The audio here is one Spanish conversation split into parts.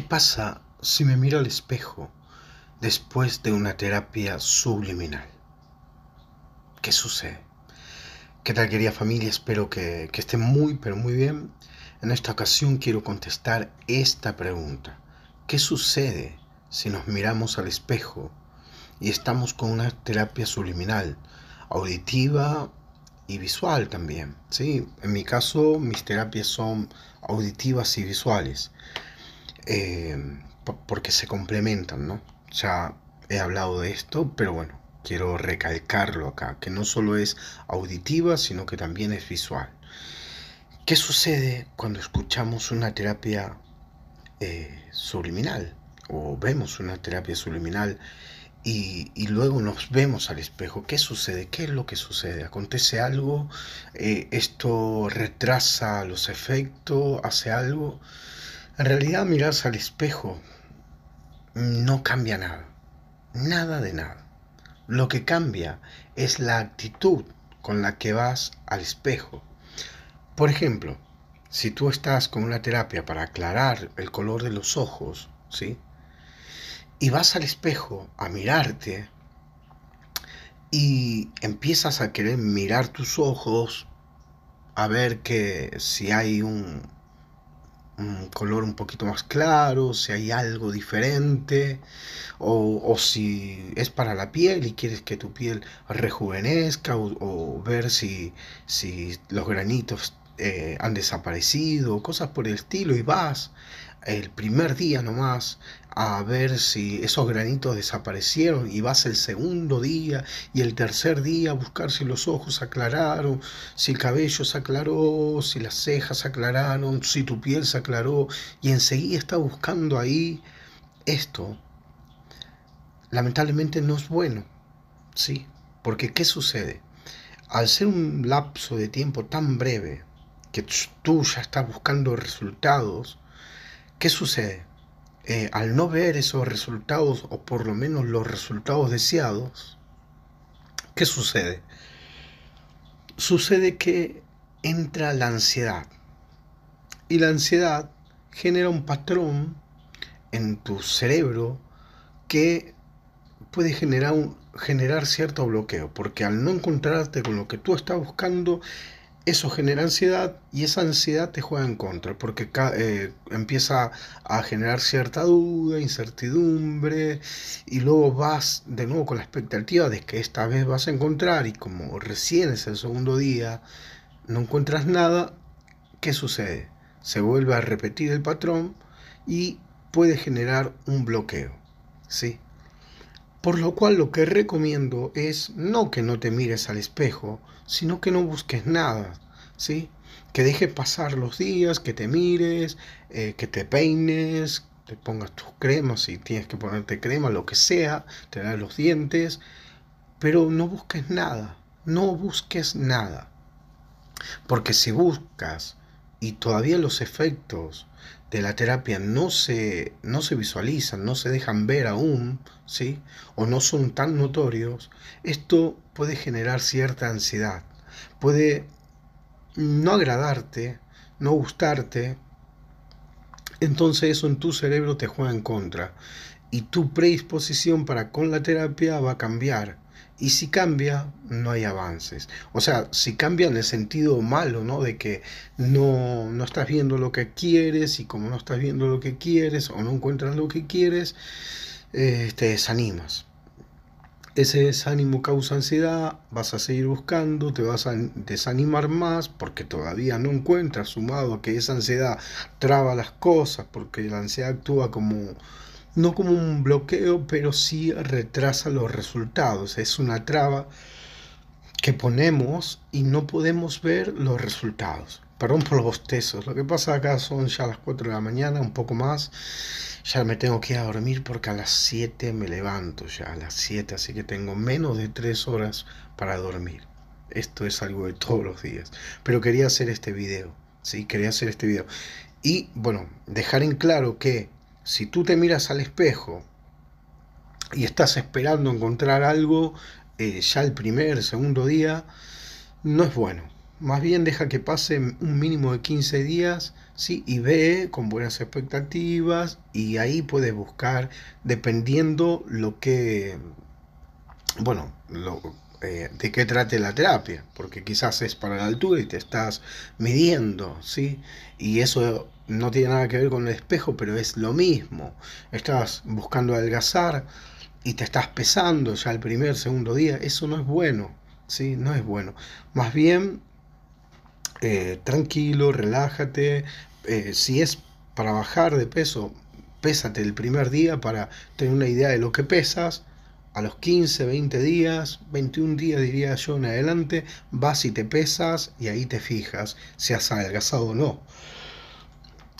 ¿Qué pasa si me miro al espejo después de una terapia subliminal? ¿Qué sucede? ¿Qué tal querida familia? Espero que, que estén muy pero muy bien. En esta ocasión quiero contestar esta pregunta. ¿Qué sucede si nos miramos al espejo y estamos con una terapia subliminal, auditiva y visual también? ¿sí? En mi caso mis terapias son auditivas y visuales. Eh, porque se complementan, ¿no? Ya he hablado de esto, pero bueno, quiero recalcarlo acá, que no solo es auditiva, sino que también es visual. ¿Qué sucede cuando escuchamos una terapia eh, subliminal o vemos una terapia subliminal y, luego nos vemos al espejo? ¿Qué sucede? ¿Qué es lo que sucede? ¿Acontece algo? Eh, ¿Esto retrasa los efectos? ¿Hace algo? En realidad mirarse al espejo, no cambia nada, nada de nada. Lo que cambia es la actitud con la que vas al espejo. Por ejemplo, si tú estás con una terapia para aclarar el color de los ojos, ¿sí? Y vas al espejo a mirarte y empiezas a querer mirar tus ojos, a ver que si hay un, un color un poquito más claro, si hay algo diferente, o, si es para la piel y quieres que tu piel rejuvenezca, o, ver si, si los granitos eh, han desaparecido, cosas por el estilo, y vas el primer día nomás a ver si esos granitos desaparecieron y vas el segundo día y el tercer día a buscar si los ojos aclararon, si el cabello se aclaró, si las cejas se aclararon, si tu piel se aclaró y enseguida está buscando ahí esto. Lamentablemente no es bueno, ¿sí? Porque ¿qué sucede? Al ser un lapso de tiempo tan breve que tú ya estás buscando resultados, ¿Qué sucede? Eh, al no ver esos resultados, o por lo menos los resultados deseados, ¿qué sucede? Sucede que entra la ansiedad. Y la ansiedad genera un patrón en tu cerebro que puede generar, un, generar cierto bloqueo, porque al no encontrarte con lo que tú estás buscando, eso genera ansiedad y esa ansiedad te juega en contra, porque eh, empieza a generar cierta duda, incertidumbre, y luego vas de nuevo con la expectativa de que esta vez vas a encontrar, y como recién es el segundo día, no encuentras nada, ¿qué sucede? Se vuelve a repetir el patrón y puede generar un bloqueo, ¿sí? Por lo cual lo que recomiendo es no que no te mires al espejo, sino que no busques nada, ¿sí? Que deje pasar los días, que te mires, eh, que te peines, te pongas tus cremas, si tienes que ponerte crema, lo que sea, te da los dientes, pero no busques nada, no busques nada. Porque si buscas y todavía los efectos de la terapia no se, no se visualizan, no se dejan ver aún, ¿sí? o no son tan notorios, esto puede generar cierta ansiedad, puede no agradarte, no gustarte, entonces eso en tu cerebro te juega en contra y tu predisposición para con la terapia va a cambiar y si cambia, no hay avances. O sea, si cambia en el sentido malo, ¿no? De que no, no estás viendo lo que quieres y como no estás viendo lo que quieres o no encuentras lo que quieres, eh, te desanimas. Ese desánimo causa ansiedad, vas a seguir buscando, te vas a desanimar más porque todavía no encuentras, sumado a que esa ansiedad traba las cosas, porque la ansiedad actúa como no como un bloqueo, pero sí retrasa los resultados. Es una traba que ponemos y no podemos ver los resultados. Perdón por los bostezos. Lo que pasa acá son ya las 4 de la mañana, un poco más. Ya me tengo que ir a dormir porque a las 7 me levanto ya, a las 7, así que tengo menos de 3 horas para dormir. Esto es algo de todos los días. Pero quería hacer este video, ¿sí? Quería hacer este video. Y bueno, dejar en claro que si tú te miras al espejo y estás esperando encontrar algo eh, ya el primer, segundo día, no es bueno. Más bien deja que pase un mínimo de 15 días ¿sí? y ve con buenas expectativas y ahí puedes buscar dependiendo lo que, bueno, lo, eh, de qué trate la terapia, porque quizás es para la altura y te estás midiendo, ¿sí? Y eso no tiene nada que ver con el espejo, pero es lo mismo. Estás buscando adelgazar y te estás pesando ya el primer, segundo día. Eso no es bueno, ¿sí? No es bueno. Más bien, eh, tranquilo, relájate. Eh, si es para bajar de peso, pésate el primer día para tener una idea de lo que pesas. A los 15, 20 días, 21 días diría yo en adelante, vas y te pesas y ahí te fijas si has adelgazado o no.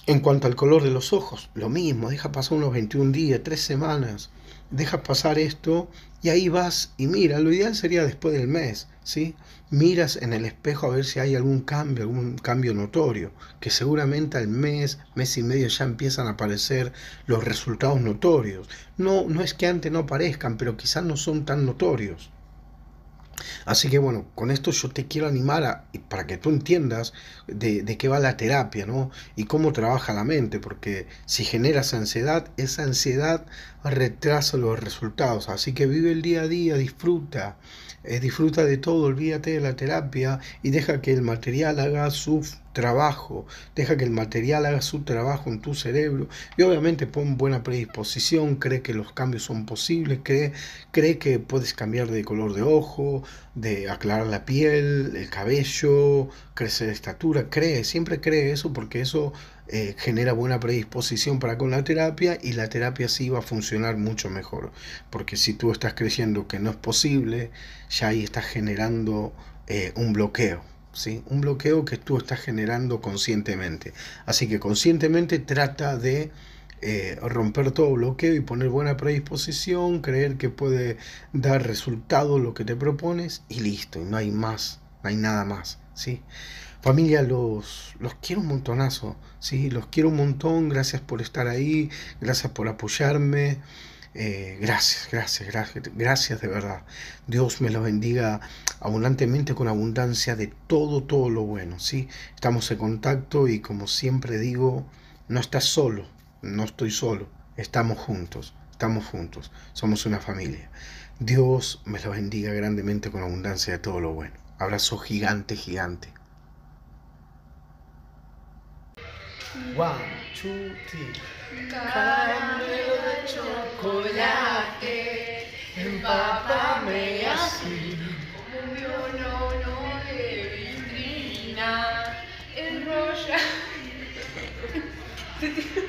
En cuanto al color de los ojos, lo mismo, deja pasar unos 21 días, 3 semanas, deja pasar esto y ahí vas y mira, lo ideal sería después del mes, ¿sí? Miras en el espejo a ver si hay algún cambio, algún cambio notorio, que seguramente al mes, mes y medio ya empiezan a aparecer los resultados notorios. No, no es que antes no aparezcan, pero quizás no son tan notorios. Así que bueno, con esto yo te quiero animar a, para que tú entiendas de, qué va la terapia, ¿no? Y cómo trabaja la mente, porque si generas ansiedad, esa ansiedad retrasa los resultados. Así que vive el día a día, disfruta, eh, disfruta de todo, olvídate de la terapia y deja que el material haga su trabajo, deja que el material haga su trabajo en tu cerebro y obviamente pon buena predisposición, cree que los cambios son posibles, cree, cree que puedes cambiar de color de ojo, de aclarar la piel, el cabello, crecer de estatura, cree, siempre cree eso porque eso eh, genera buena predisposición para con la terapia y la terapia sí va a funcionar mucho mejor. Porque si tú estás creyendo que no es posible, ya ahí estás generando eh, un bloqueo. Un bloqueo que tú estás generando conscientemente. Así que conscientemente trata de eh, romper todo bloqueo y poner buena predisposición, creer que puede dar resultado lo que te propones y listo, y no hay más, no hay nada más, ¿sí? Familia, los, quiero un montonazo, ¿sí? Los quiero un montón, gracias por estar ahí, gracias por apoyarme. Eh, gracias, gracias, gracias, gracias de verdad. Dios me lo bendiga abundantemente con abundancia de todo, todo lo bueno. ¿sí? Estamos en contacto y como siempre digo, no estás solo, no estoy solo, estamos juntos, estamos juntos, somos una familia. Dios me lo bendiga grandemente con abundancia de todo lo bueno. Abrazo gigante, gigante. Did you?